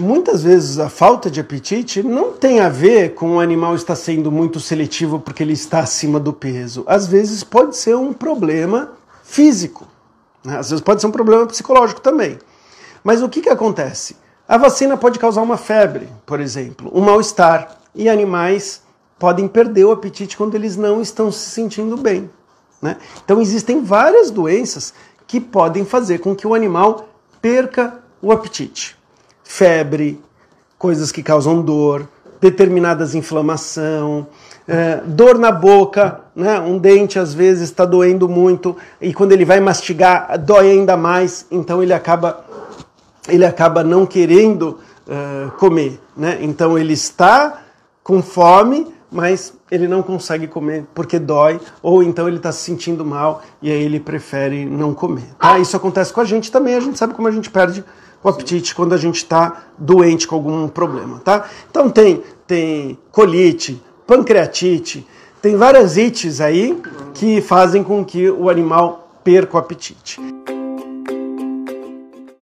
Muitas vezes a falta de apetite não tem a ver com o animal estar sendo muito seletivo porque ele está acima do peso. Às vezes pode ser um problema físico, né? às vezes pode ser um problema psicológico também. Mas o que, que acontece? A vacina pode causar uma febre, por exemplo, um mal-estar, e animais podem perder o apetite quando eles não estão se sentindo bem. Né? Então existem várias doenças que podem fazer com que o animal perca o apetite febre, coisas que causam dor, determinadas inflamação, é, dor na boca, né? um dente às vezes está doendo muito e quando ele vai mastigar dói ainda mais, então ele acaba, ele acaba não querendo uh, comer. Né? Então ele está com fome, mas ele não consegue comer porque dói, ou então ele está se sentindo mal e aí ele prefere não comer. Tá? Isso acontece com a gente também, a gente sabe como a gente perde o apetite quando a gente está doente com algum problema, tá? Então tem, tem colite, pancreatite, tem várias ites aí que fazem com que o animal perca o apetite.